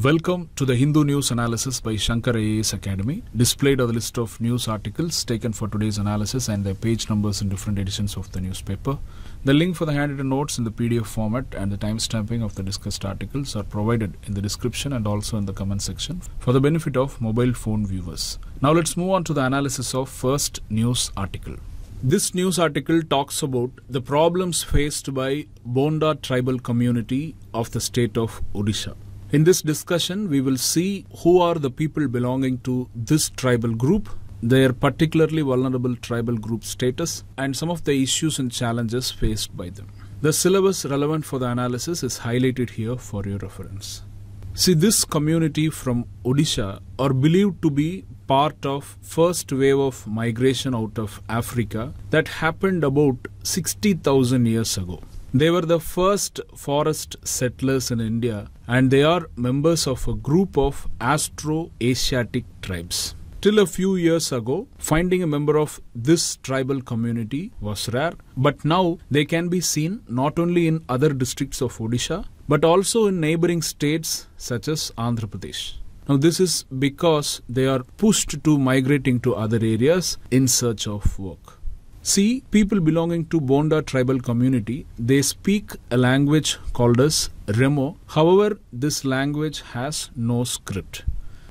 Welcome to the Hindu News Analysis by Shankar AAS Academy. Displayed are the list of news articles taken for today's analysis and their page numbers in different editions of the newspaper. The link for the handwritten notes in the PDF format and the timestamping of the discussed articles are provided in the description and also in the comment section for the benefit of mobile phone viewers. Now let's move on to the analysis of first news article. This news article talks about the problems faced by Bonda tribal community of the state of Odisha. In this discussion, we will see who are the people belonging to this tribal group, their particularly vulnerable tribal group status, and some of the issues and challenges faced by them. The syllabus relevant for the analysis is highlighted here for your reference. See, this community from Odisha are believed to be part of first wave of migration out of Africa that happened about 60,000 years ago. They were the first forest settlers in India and they are members of a group of Astro Asiatic tribes. Till a few years ago, finding a member of this tribal community was rare, but now they can be seen not only in other districts of Odisha, but also in neighboring states such as Andhra Pradesh. Now, this is because they are pushed to migrating to other areas in search of work. See, people belonging to Bonda tribal community, they speak a language called as Remo. However, this language has no script.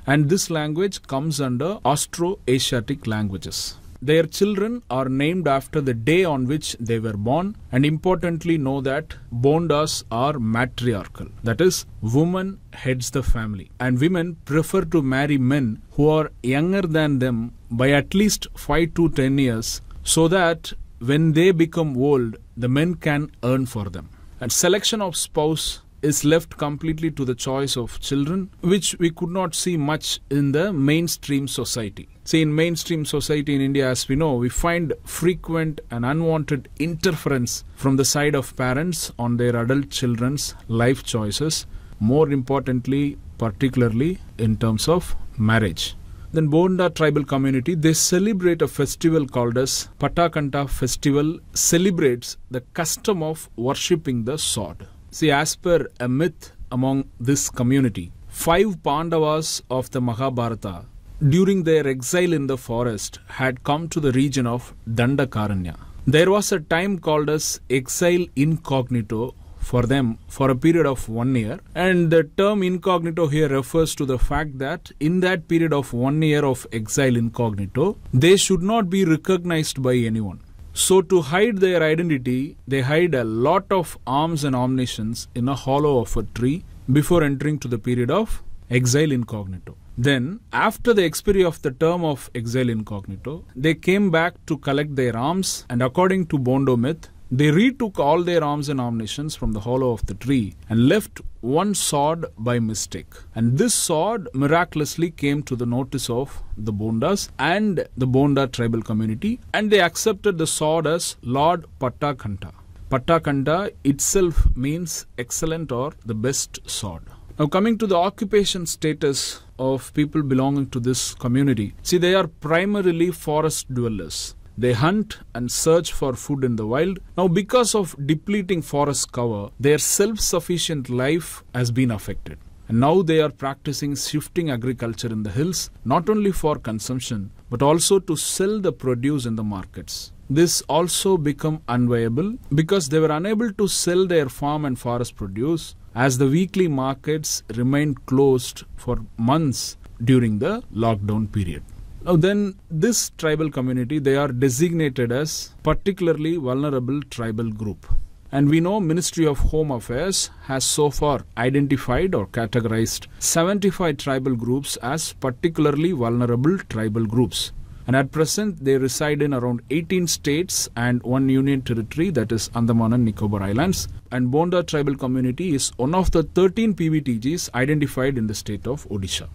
And this language comes under Austro-Asiatic languages. Their children are named after the day on which they were born and importantly know that bondas are matriarchal. That is, woman heads the family and women prefer to marry men who are younger than them by at least 5 to 10 years so that when they become old, the men can earn for them. And selection of spouse is left completely to the choice of children, which we could not see much in the mainstream society. See, in mainstream society in India, as we know, we find frequent and unwanted interference from the side of parents on their adult children's life choices, more importantly, particularly in terms of marriage. Then Bonda tribal community, they celebrate a festival called as Patakanta festival celebrates the custom of worshipping the sword. See, as per a myth among this community, five Pandavas of the Mahabharata during their exile in the forest had come to the region of Dandakaranya. There was a time called as exile incognito for them for a period of one year. And the term incognito here refers to the fact that in that period of one year of exile incognito, they should not be recognized by anyone. So, to hide their identity, they hide a lot of arms and omniscience in a hollow of a tree before entering to the period of exile incognito. Then, after the expiry of the term of exile incognito, they came back to collect their arms, and according to Bondo myth, they retook all their arms and ammunitions from the hollow of the tree and left one sword by mistake. And this sword miraculously came to the notice of the Bondas and the Bonda tribal community, and they accepted the sword as Lord Pattakanta. Pattakanta itself means excellent or the best sword. Now, coming to the occupation status of people belonging to this community, see, they are primarily forest dwellers. They hunt and search for food in the wild. Now, because of depleting forest cover, their self sufficient life has been affected. And now they are practicing shifting agriculture in the hills, not only for consumption, but also to sell the produce in the markets this also become unviable because they were unable to sell their farm and forest produce as the weekly markets remained closed for months during the lockdown period. Now, then, this tribal community, they are designated as particularly vulnerable tribal group. And we know Ministry of Home Affairs has so far identified or categorized 75 tribal groups as particularly vulnerable tribal groups. And at present, they reside in around 18 states and one union territory, that is Andaman and Nicobar Islands. And Bonda tribal community is one of the 13 PVTGs identified in the state of Odisha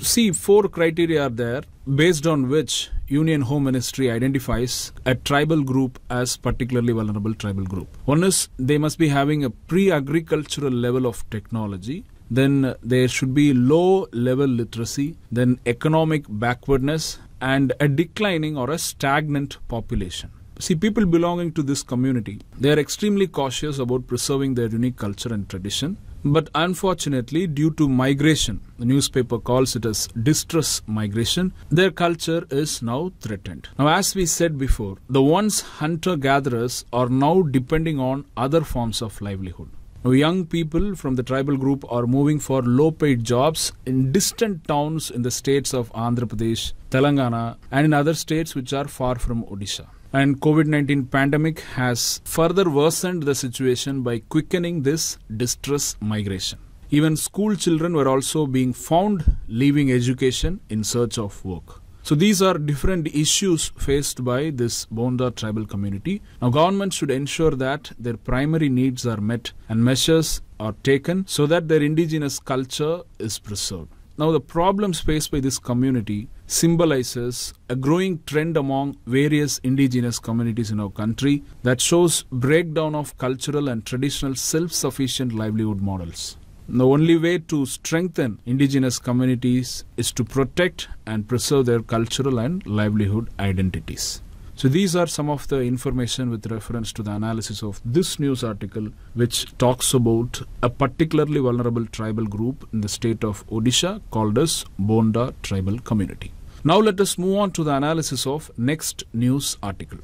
see, four criteria are there based on which Union Home Ministry identifies a tribal group as particularly vulnerable tribal group. One is they must be having a pre-agricultural level of technology then uh, there should be low level literacy, then economic backwardness, and a declining or a stagnant population. See, people belonging to this community, they are extremely cautious about preserving their unique culture and tradition. But unfortunately, due to migration, the newspaper calls it as distress migration, their culture is now threatened. Now, as we said before, the once hunter gatherers are now depending on other forms of livelihood. Now, young people from the tribal group are moving for low paid jobs in distant towns in the states of Andhra Pradesh, Telangana, and in other states which are far from Odisha and COVID-19 pandemic has further worsened the situation by quickening this distress migration. Even school children were also being found leaving education in search of work. So these are different issues faced by this Bonda tribal community. Now government should ensure that their primary needs are met and measures are taken so that their indigenous culture is preserved. Now the problems faced by this community symbolizes a growing trend among various indigenous communities in our country that shows breakdown of cultural and traditional self-sufficient livelihood models. The only way to strengthen indigenous communities is to protect and preserve their cultural and livelihood identities. So these are some of the information with reference to the analysis of this news article which talks about a particularly vulnerable tribal group in the state of Odisha called as Bonda tribal community. Now let us move on to the analysis of next news article.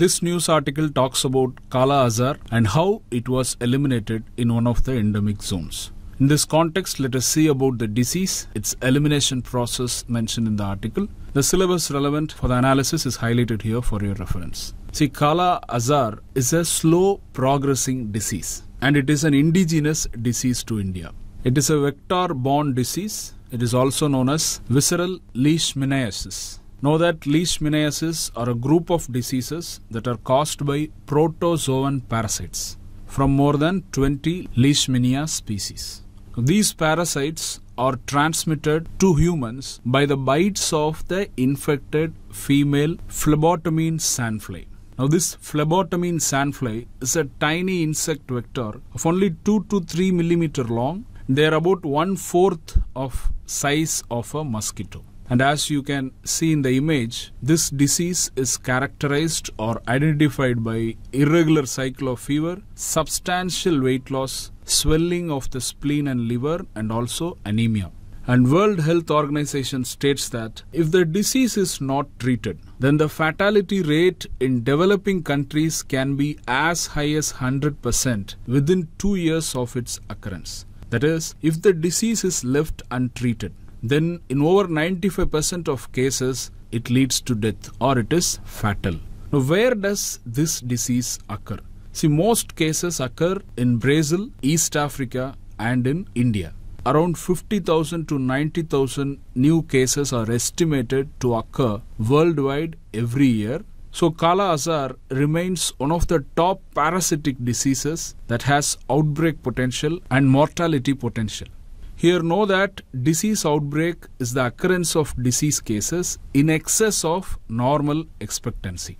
This news article talks about Kala Azar and how it was eliminated in one of the endemic zones. In this context, let us see about the disease, its elimination process mentioned in the article. The syllabus relevant for the analysis is highlighted here for your reference. See, Kala Azar is a slow progressing disease and it is an indigenous disease to India. It is a vector borne disease it is also known as visceral leishmaniasis. Know that leishmaniasis are a group of diseases that are caused by protozoan parasites from more than 20 leishmania species. These parasites are transmitted to humans by the bites of the infected female phlebotomine sandfly. Now this phlebotomine sandfly is a tiny insect vector of only 2 to 3 millimeter long. They are about one-fourth of size of a mosquito. And as you can see in the image, this disease is characterized or identified by irregular cycle of fever, substantial weight loss, swelling of the spleen and liver, and also anemia. And World Health Organization states that if the disease is not treated, then the fatality rate in developing countries can be as high as 100% within two years of its occurrence. That is, if the disease is left untreated, then in over 95% of cases, it leads to death or it is fatal. Now, where does this disease occur? See, most cases occur in Brazil, East Africa, and in India. Around 50,000 to 90,000 new cases are estimated to occur worldwide every year so Kala Azar remains one of the top parasitic diseases that has outbreak potential and mortality potential. Here know that disease outbreak is the occurrence of disease cases in excess of normal expectancy.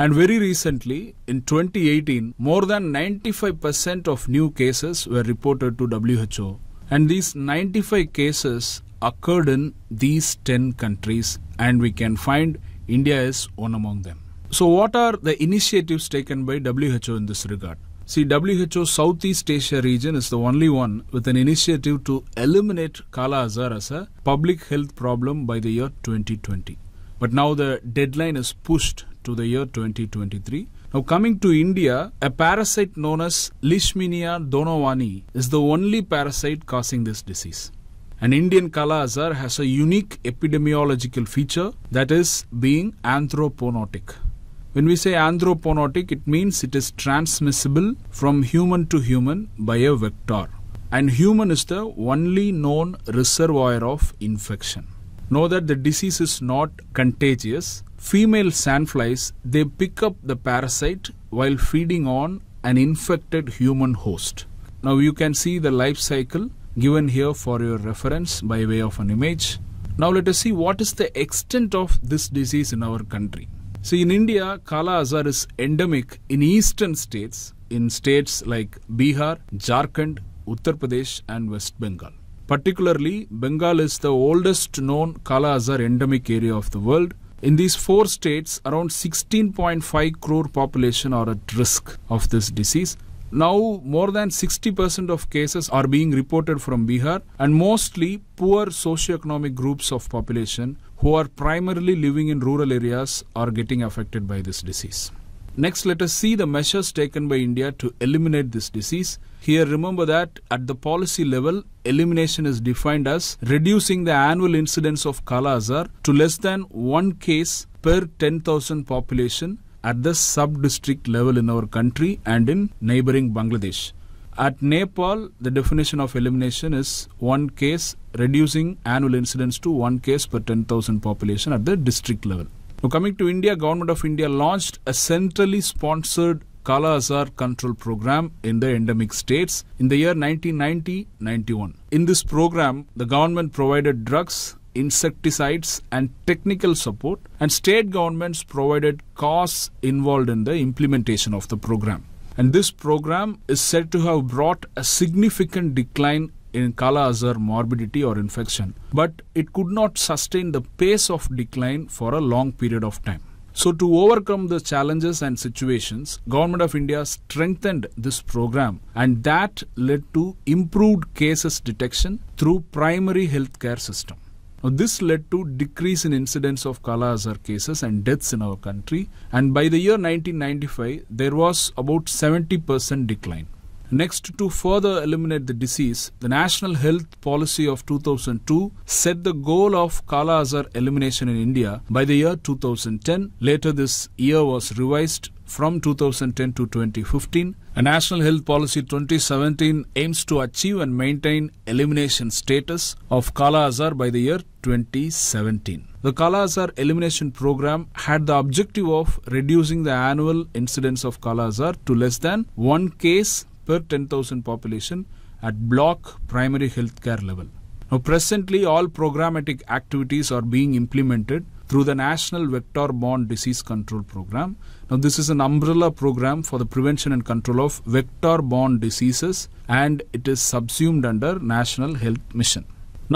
And very recently, in 2018, more than 95% of new cases were reported to WHO. And these 95 cases occurred in these 10 countries, and we can find India is one among them. So, what are the initiatives taken by WHO in this regard? See, WHO Southeast Asia region is the only one with an initiative to eliminate Kala Azar as a public health problem by the year 2020. But now the deadline is pushed to the year 2023. Now, coming to India, a parasite known as Leishmania donovani is the only parasite causing this disease. An Indian Kala Azar has a unique epidemiological feature that is being anthroponotic. When we say anthroponotic, it means it is transmissible from human to human by a vector. And human is the only known reservoir of infection. Know that the disease is not contagious. Female sandflies, they pick up the parasite while feeding on an infected human host. Now you can see the life cycle given here for your reference by way of an image. Now let us see what is the extent of this disease in our country. So in India, Kala Azar is endemic in eastern states, in states like Bihar, Jharkhand, Uttar Pradesh and West Bengal. Particularly, Bengal is the oldest known Kala Azar endemic area of the world. In these four states, around 16.5 crore population are at risk of this disease. Now, more than 60% of cases are being reported from Bihar and mostly poor socioeconomic groups of population who are primarily living in rural areas are getting affected by this disease. Next, let us see the measures taken by India to eliminate this disease. Here, remember that at the policy level, elimination is defined as reducing the annual incidence of Kala Azar to less than one case per 10,000 population at the sub-district level in our country and in neighboring Bangladesh. At Nepal, the definition of elimination is one case reducing annual incidence to 1 case per 10,000 population at the district level. Now coming to India, Government of India launched a centrally sponsored Kala Azar Control Program in the endemic states in the year 1990-91. In this program, the government provided drugs, insecticides and technical support and state governments provided costs involved in the implementation of the program. And this program is said to have brought a significant decline in Kala Azar morbidity or infection, but it could not sustain the pace of decline for a long period of time. So to overcome the challenges and situations, Government of India strengthened this program and that led to improved cases detection through primary healthcare system. Now, this led to decrease in incidence of Kala Azar cases and deaths in our country and by the year 1995 there was about 70% decline. Next, to further eliminate the disease, the National Health Policy of 2002 set the goal of Kala Azar elimination in India by the year 2010. Later, this year was revised from 2010 to 2015. A National Health Policy 2017 aims to achieve and maintain elimination status of Kala Azar by the year 2017. The Kala Azar elimination program had the objective of reducing the annual incidence of Kala Azar to less than one case per 10,000 population at block primary healthcare level. Now, presently, all programmatic activities are being implemented through the National Vector Borne Disease Control Program. Now, this is an umbrella program for the prevention and control of vector borne diseases, and it is subsumed under National Health Mission.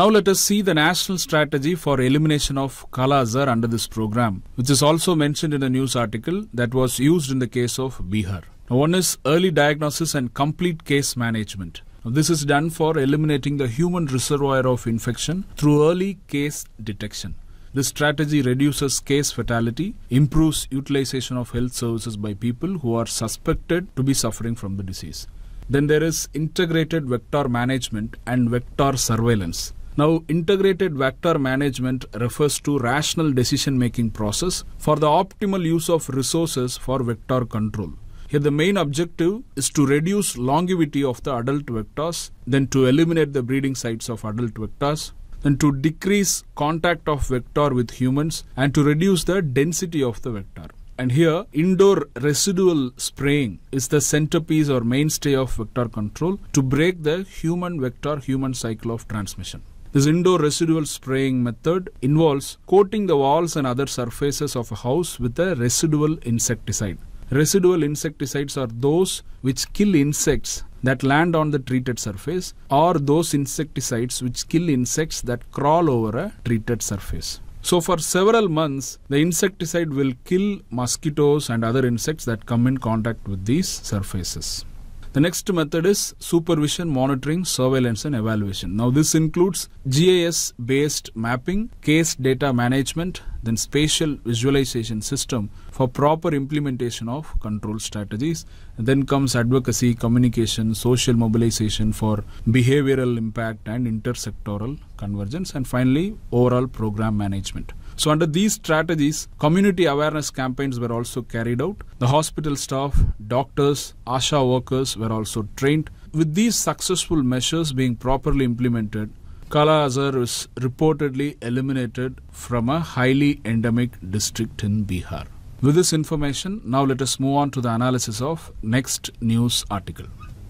Now, let us see the national strategy for elimination of Kala under this program, which is also mentioned in a news article that was used in the case of Bihar. Now, one is early diagnosis and complete case management. Now, this is done for eliminating the human reservoir of infection through early case detection. This strategy reduces case fatality, improves utilization of health services by people who are suspected to be suffering from the disease. Then there is integrated vector management and vector surveillance. Now, integrated vector management refers to rational decision making process for the optimal use of resources for vector control. Here the main objective is to reduce longevity of the adult vectors, then to eliminate the breeding sites of adult vectors, then to decrease contact of vector with humans and to reduce the density of the vector. And here, indoor residual spraying is the centerpiece or mainstay of vector control to break the human vector human cycle of transmission. This indoor residual spraying method involves coating the walls and other surfaces of a house with a residual insecticide. Residual insecticides are those which kill insects that land on the treated surface or those insecticides which kill insects that crawl over a treated surface. So for several months, the insecticide will kill mosquitoes and other insects that come in contact with these surfaces. The next method is supervision, monitoring, surveillance and evaluation. Now this includes GIS based mapping, case data management, then spatial visualization system for proper implementation of control strategies. And then comes advocacy, communication, social mobilization for behavioral impact and intersectoral convergence and finally overall program management. So, under these strategies, community awareness campaigns were also carried out. The hospital staff, doctors, ASHA workers were also trained. With these successful measures being properly implemented, Kala Azar is reportedly eliminated from a highly endemic district in Bihar. With this information, now let us move on to the analysis of next news article.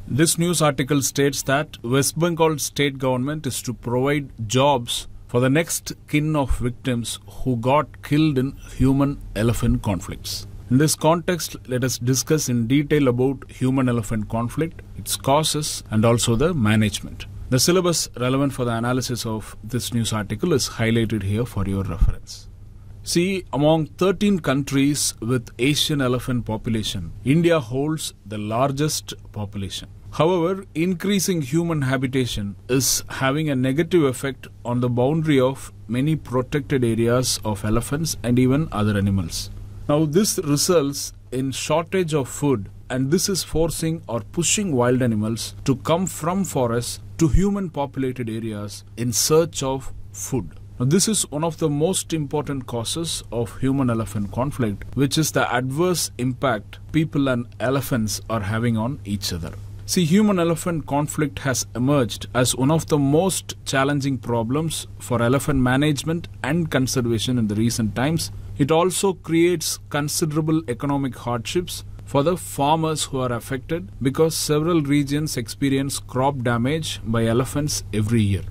This news article states that West Bengal state government is to provide jobs for the next kin of victims who got killed in human elephant conflicts. In this context, let us discuss in detail about human elephant conflict, its causes, and also the management. The syllabus relevant for the analysis of this news article is highlighted here for your reference. See, among 13 countries with Asian elephant population, India holds the largest population. However, increasing human habitation is having a negative effect on the boundary of many protected areas of elephants and even other animals. Now, this results in shortage of food and this is forcing or pushing wild animals to come from forests to human populated areas in search of food. Now, this is one of the most important causes of human elephant conflict, which is the adverse impact people and elephants are having on each other. See, human elephant conflict has emerged as one of the most challenging problems for elephant management and conservation in the recent times. It also creates considerable economic hardships for the farmers who are affected because several regions experience crop damage by elephants every year.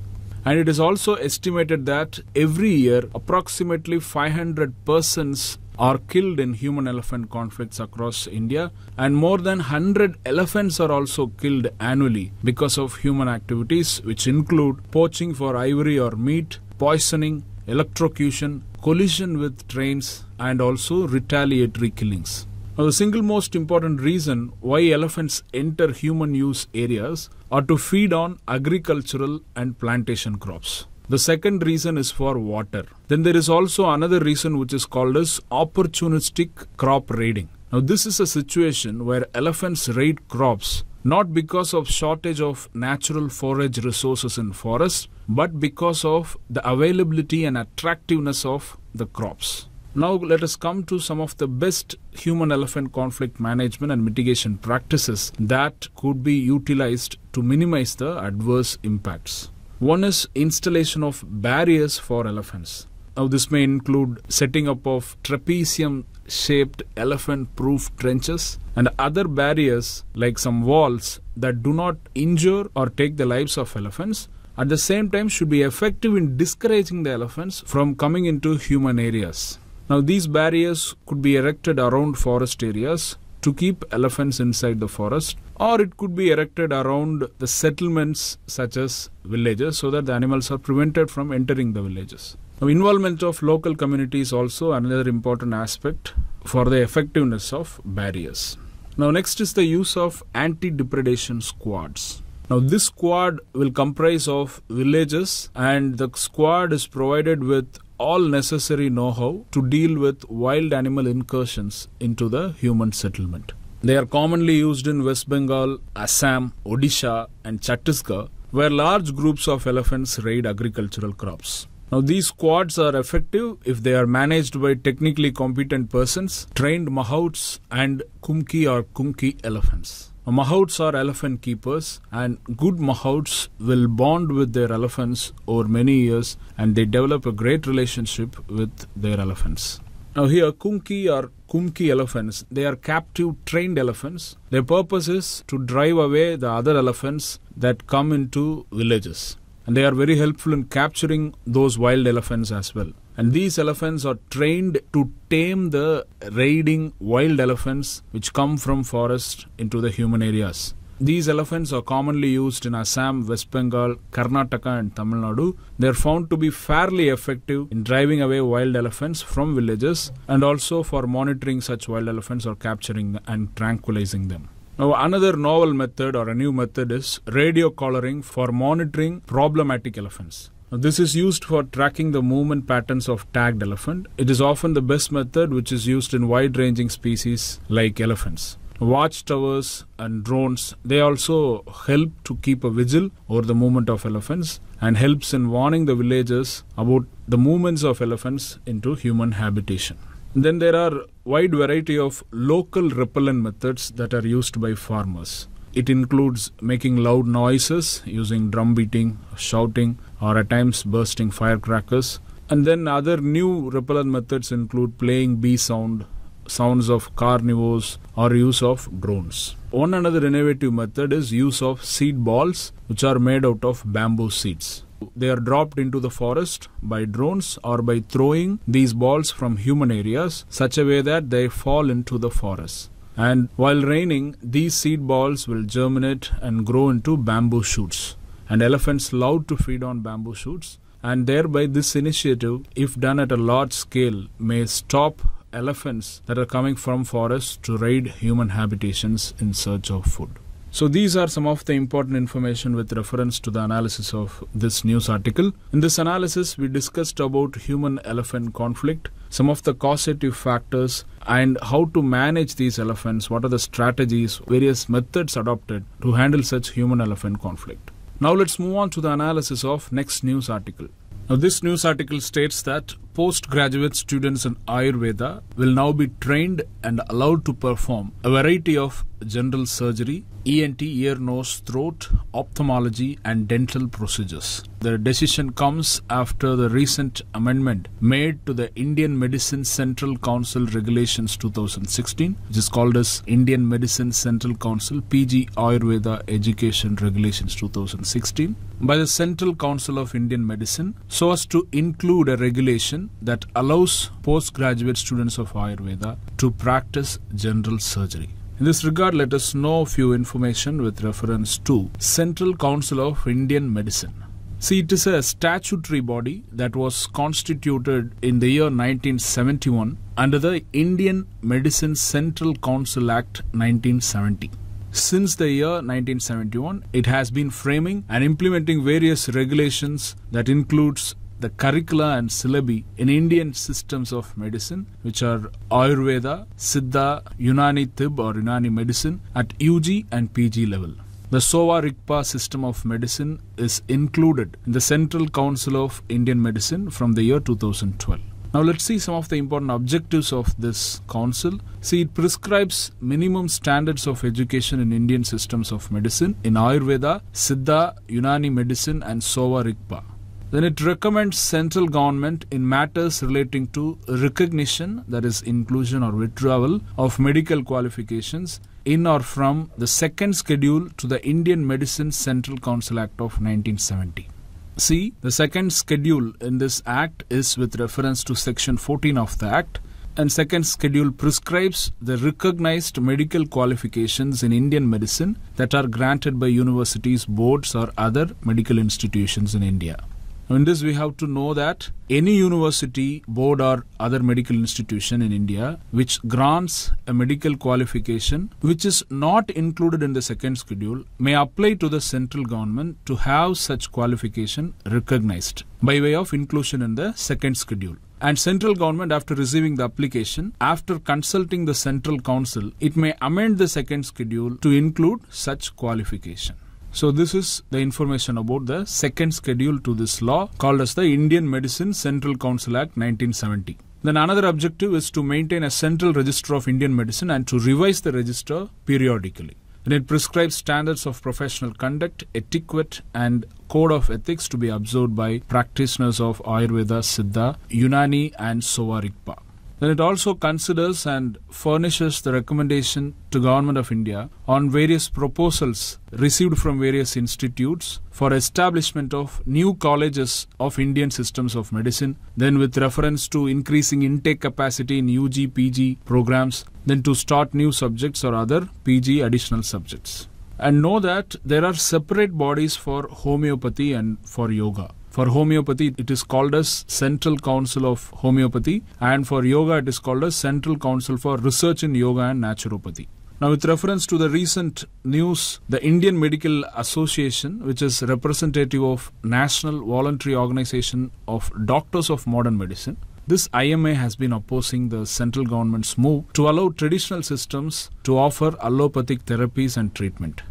And it is also estimated that every year approximately 500 persons are killed in human elephant conflicts across India, and more than 100 elephants are also killed annually because of human activities, which include poaching for ivory or meat, poisoning, electrocution, collision with trains, and also retaliatory killings. Now, the single most important reason why elephants enter human use areas are to feed on agricultural and plantation crops. The second reason is for water. Then there is also another reason which is called as opportunistic crop raiding. Now this is a situation where elephants raid crops not because of shortage of natural forage resources in forests but because of the availability and attractiveness of the crops. Now let us come to some of the best human elephant conflict management and mitigation practices that could be utilized to minimize the adverse impacts. One is installation of barriers for elephants. Now this may include setting up of trapezium shaped elephant proof trenches and other barriers like some walls that do not injure or take the lives of elephants at the same time should be effective in discouraging the elephants from coming into human areas. Now these barriers could be erected around forest areas to keep elephants inside the forest or it could be erected around the settlements such as villages so that the animals are prevented from entering the villages. Now, involvement of local community is also another important aspect for the effectiveness of barriers. Now, next is the use of anti depredation squads. Now, this squad will comprise of villages, and the squad is provided with all necessary know how to deal with wild animal incursions into the human settlement. They are commonly used in West Bengal, Assam, Odisha, and Chhattisgarh, where large groups of elephants raid agricultural crops. Now, these squads are effective if they are managed by technically competent persons, trained mahouts, and kumki or kumki elephants. mahouts are elephant keepers, and good mahouts will bond with their elephants over many years and they develop a great relationship with their elephants. Now, here, Kumki or Kumki elephants, they are captive trained elephants. Their purpose is to drive away the other elephants that come into villages. And they are very helpful in capturing those wild elephants as well. And these elephants are trained to tame the raiding wild elephants which come from forest into the human areas. These elephants are commonly used in Assam, West Bengal, Karnataka and Tamil Nadu. They are found to be fairly effective in driving away wild elephants from villages and also for monitoring such wild elephants or capturing and tranquilizing them. Now, another novel method or a new method is radio collaring for monitoring problematic elephants. Now, this is used for tracking the movement patterns of tagged elephant. It is often the best method which is used in wide ranging species like elephants watchtowers and drones they also help to keep a vigil over the movement of elephants and helps in warning the villagers about the movements of elephants into human habitation then there are wide variety of local repellent methods that are used by farmers it includes making loud noises using drum beating shouting or at times bursting firecrackers and then other new repellent methods include playing bee sound sounds of carnivores or use of drones. One another innovative method is use of seed balls which are made out of bamboo seeds. They are dropped into the forest by drones or by throwing these balls from human areas such a way that they fall into the forest. And while raining, these seed balls will germinate and grow into bamboo shoots. And elephants love to feed on bamboo shoots and thereby this initiative, if done at a large scale, may stop elephants that are coming from forests to raid human habitations in search of food. So these are some of the important information with reference to the analysis of this news article. In this analysis, we discussed about human-elephant conflict, some of the causative factors and how to manage these elephants, what are the strategies, various methods adopted to handle such human-elephant conflict. Now let's move on to the analysis of next news article. Now, this news article states that postgraduate students in Ayurveda will now be trained and allowed to perform a variety of general surgery, ENT, ear, nose, throat, ophthalmology, and dental procedures. The decision comes after the recent amendment made to the Indian Medicine Central Council Regulations 2016, which is called as Indian Medicine Central Council PG Ayurveda Education Regulations 2016 by the Central Council of Indian Medicine so as to include a regulation that allows postgraduate students of Ayurveda to practice general surgery. In this regard, let us know a few information with reference to Central Council of Indian Medicine. See, it is a statutory body that was constituted in the year 1971 under the Indian Medicine Central Council Act 1970. Since the year 1971, it has been framing and implementing various regulations that includes the curricula and syllabi in Indian systems of medicine, which are Ayurveda, Siddha, Unani Tib or Unani medicine at UG and PG level. The Sova Rigpa system of medicine is included in the Central Council of Indian Medicine from the year 2012. Now let's see some of the important objectives of this council. See, it prescribes minimum standards of education in Indian systems of medicine in Ayurveda, Siddha, Unani medicine and Sova Rigpa. Then it recommends central government in matters relating to recognition, that is inclusion or withdrawal of medical qualifications in or from the second schedule to the Indian Medicine Central Council Act of 1970. C. The second schedule in this Act is with reference to Section 14 of the Act. And second schedule prescribes the recognized medical qualifications in Indian medicine that are granted by universities, boards, or other medical institutions in India. In this, we have to know that any university, board, or other medical institution in India which grants a medical qualification which is not included in the second schedule may apply to the central government to have such qualification recognized by way of inclusion in the second schedule and central government after receiving the application after consulting the central council it may amend the second schedule to include such qualification so this is the information about the second schedule to this law called as the Indian Medicine Central Council Act 1970. Then another objective is to maintain a central register of Indian medicine and to revise the register periodically. And it prescribes standards of professional conduct, etiquette, and code of ethics to be observed by practitioners of Ayurveda, Siddha, Unani, and Sovarikpa. Then it also considers and furnishes the recommendation to Government of India on various proposals received from various institutes for establishment of new colleges of Indian systems of medicine, then with reference to increasing intake capacity in UG, PG programs, then to start new subjects or other PG additional subjects. And know that there are separate bodies for homeopathy and for yoga. For homeopathy, it is called as Central Council of Homeopathy, and for yoga, it is called as Central Council for Research in Yoga and Naturopathy. Now, with reference to the recent news, the Indian Medical Association, which is representative of National Voluntary Organization of Doctors of Modern Medicine, this IMA has been opposing the central government's move to allow traditional systems to offer allopathic therapies and treatment.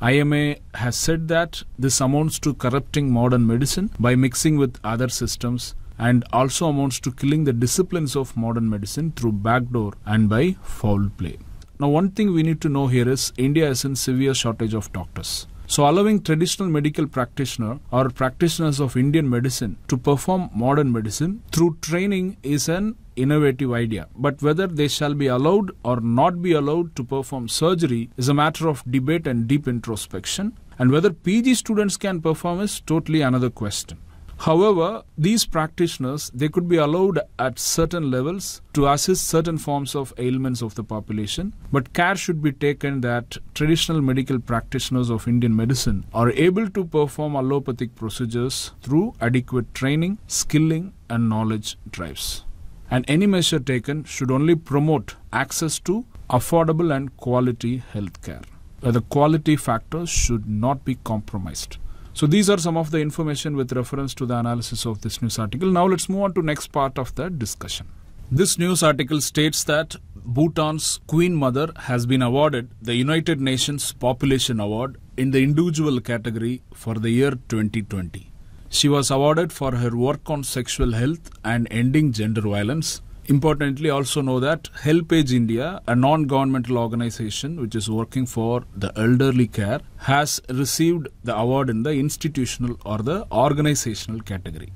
IMA has said that this amounts to corrupting modern medicine by mixing with other systems and also amounts to killing the disciplines of modern medicine through backdoor and by foul play. Now, one thing we need to know here is India is in severe shortage of doctors. So allowing traditional medical practitioner or practitioners of Indian medicine to perform modern medicine through training is an innovative idea. But whether they shall be allowed or not be allowed to perform surgery is a matter of debate and deep introspection. And whether PG students can perform is totally another question. However, these practitioners, they could be allowed at certain levels to assist certain forms of ailments of the population, but care should be taken that traditional medical practitioners of Indian medicine are able to perform allopathic procedures through adequate training, skilling and knowledge drives and any measure taken should only promote access to affordable and quality healthcare. The quality factor should not be compromised. So these are some of the information with reference to the analysis of this news article. Now let's move on to next part of the discussion. This news article states that Bhutan's Queen Mother has been awarded the United Nations Population Award in the individual category for the year 2020. She was awarded for her work on sexual health and ending gender violence. Importantly, also know that HelpAge India, a non governmental organization which is working for the elderly care, has received the award in the institutional or the organizational category.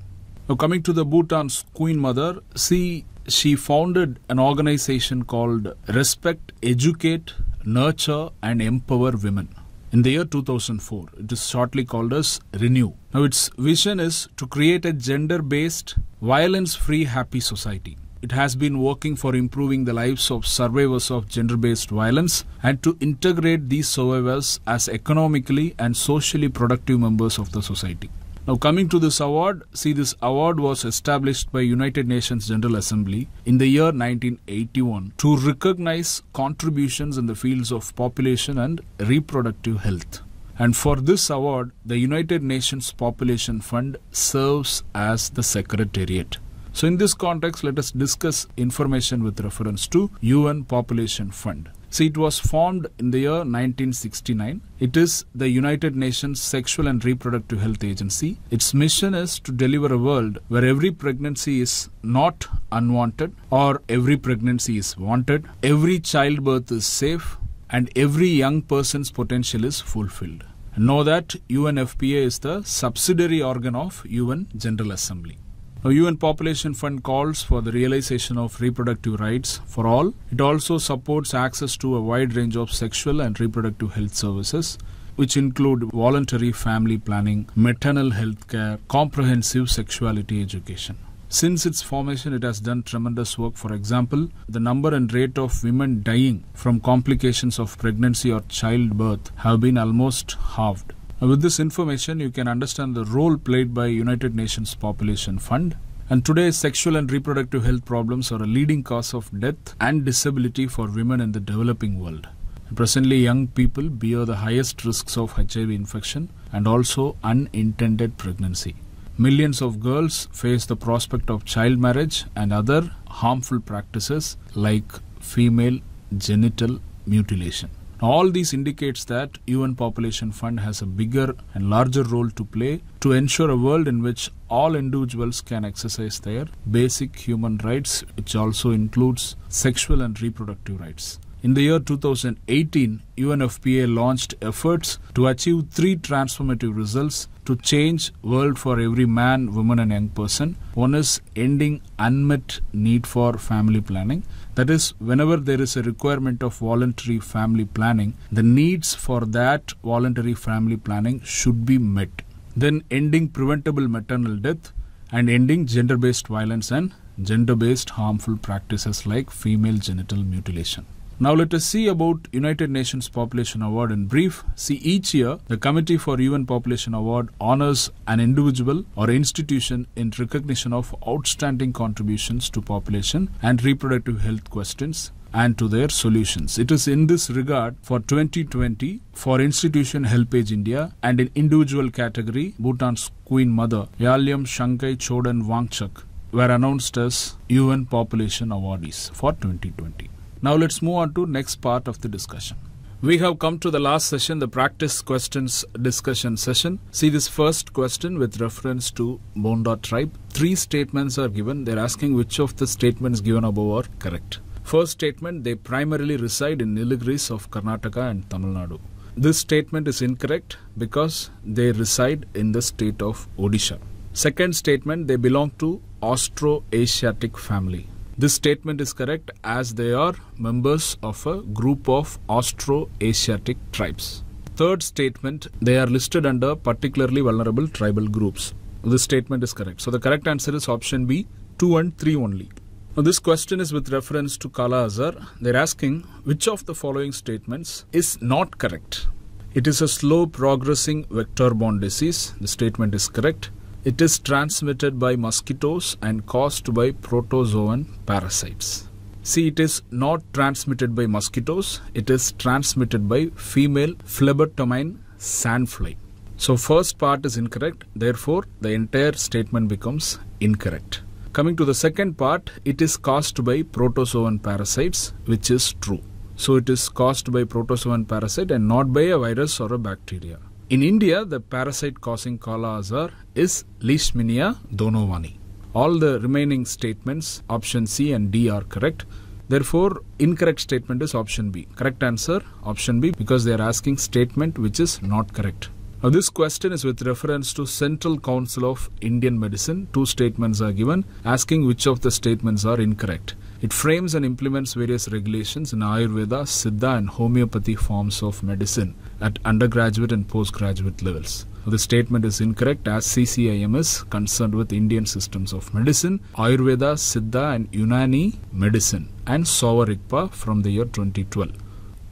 Now, coming to the Bhutan's Queen Mother, she, she founded an organization called Respect, Educate, Nurture, and Empower Women. In the year 2004, it is shortly called as Renew. Now, its vision is to create a gender-based, violence-free, happy society. It has been working for improving the lives of survivors of gender-based violence and to integrate these survivors as economically and socially productive members of the society. Now coming to this award, see this award was established by United Nations General Assembly in the year 1981 to recognize contributions in the fields of population and reproductive health. And for this award, the United Nations Population Fund serves as the secretariat. So in this context, let us discuss information with reference to UN Population Fund. See, it was formed in the year 1969. It is the United Nations Sexual and Reproductive Health Agency. Its mission is to deliver a world where every pregnancy is not unwanted or every pregnancy is wanted, every childbirth is safe, and every young person's potential is fulfilled. Know that UNFPA is the subsidiary organ of UN General Assembly. Now, UN Population Fund calls for the realization of reproductive rights for all. It also supports access to a wide range of sexual and reproductive health services which include voluntary family planning, maternal health care, comprehensive sexuality education. Since its formation, it has done tremendous work. For example, the number and rate of women dying from complications of pregnancy or childbirth have been almost halved. Uh, with this information, you can understand the role played by United Nations Population Fund. And today, sexual and reproductive health problems are a leading cause of death and disability for women in the developing world. Presently, young people bear the highest risks of HIV infection and also unintended pregnancy. Millions of girls face the prospect of child marriage and other harmful practices like female genital mutilation. All these indicates that UN Population Fund has a bigger and larger role to play to ensure a world in which all individuals can exercise their basic human rights, which also includes sexual and reproductive rights. In the year 2018, UNFPA launched efforts to achieve three transformative results to change world for every man, woman and young person. One is ending unmet need for family planning. That is, whenever there is a requirement of voluntary family planning, the needs for that voluntary family planning should be met. Then ending preventable maternal death and ending gender-based violence and gender-based harmful practices like female genital mutilation. Now let us see about United Nations Population Award in brief. See each year the Committee for UN Population Award honors an individual or institution in recognition of outstanding contributions to population and reproductive health questions and to their solutions. It is in this regard for 2020 for institution Helpage India and in individual category Bhutan's Queen Mother Yalyam Shankai Chodan Wangchuk were announced as UN Population Awardees for 2020. Now let's move on to next part of the discussion. We have come to the last session, the practice questions discussion session. See this first question with reference to Bonda tribe. Three statements are given. They're asking which of the statements given above are correct. First statement, they primarily reside in Nilgiris of Karnataka and Tamil Nadu. This statement is incorrect because they reside in the state of Odisha. Second statement, they belong to Austro-Asiatic family. This statement is correct as they are members of a group of Austro-Asiatic tribes. Third statement, they are listed under particularly vulnerable tribal groups. This statement is correct. So the correct answer is option B, 2 and 3 only. Now this question is with reference to Kala Azar. They're asking which of the following statements is not correct. It is a slow progressing vector-borne disease. The statement is correct. It is transmitted by mosquitoes and caused by protozoan parasites. See, it is not transmitted by mosquitoes. It is transmitted by female phlebotomine sandfly. So first part is incorrect. Therefore, the entire statement becomes incorrect. Coming to the second part, it is caused by protozoan parasites, which is true. So it is caused by protozoan parasite and not by a virus or a bacteria. In India, the parasite causing Kala Azar is Leishmania donovani. All the remaining statements, option C and D, are correct. Therefore, incorrect statement is option B. Correct answer, option B, because they are asking statement which is not correct. Now, this question is with reference to Central Council of Indian Medicine. Two statements are given, asking which of the statements are incorrect. It frames and implements various regulations in Ayurveda, Siddha, and homeopathy forms of medicine at undergraduate and postgraduate levels. The statement is incorrect as CCIM is concerned with Indian systems of medicine, Ayurveda, Siddha, and Unani medicine, and Savarikpa from the year 2012.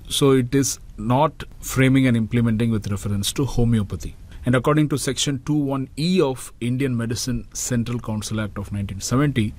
So it is not framing and implementing with reference to homeopathy. And according to section 21E of Indian Medicine Central Council Act of 1970,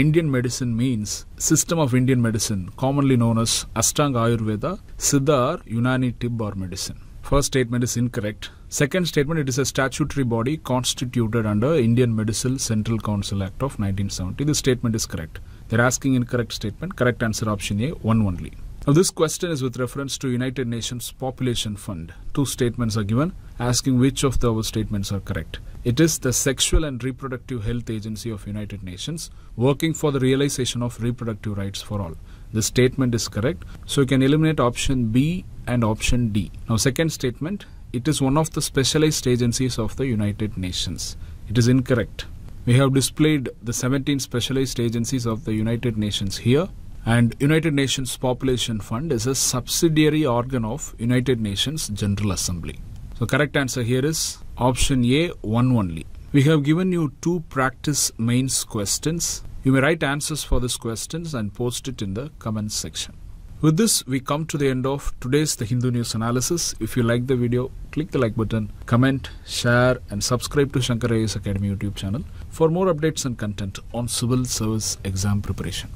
Indian medicine means system of Indian medicine, commonly known as Ashtanga Ayurveda, Siddha or Unani Tib or medicine. First statement is incorrect. Second statement, it is a statutory body constituted under Indian Medical Central Council Act of 1970. This statement is correct. They're asking incorrect statement. Correct answer option A, one only. Now, this question is with reference to United Nations Population Fund. Two statements are given, asking which of the statements are correct. It is the Sexual and Reproductive Health Agency of United Nations working for the realization of reproductive rights for all. The statement is correct, so you can eliminate option B and option D. Now, second statement, it is one of the specialized agencies of the United Nations. It is incorrect. We have displayed the 17 specialized agencies of the United Nations here and United Nations Population Fund is a subsidiary organ of United Nations General Assembly. So correct answer here is option A, one only. We have given you two practice mains questions. You may write answers for these questions and post it in the comment section. With this, we come to the end of today's The Hindu News Analysis. If you like the video, click the like button, comment, share and subscribe to Shankar Academy YouTube channel for more updates and content on civil service exam preparation.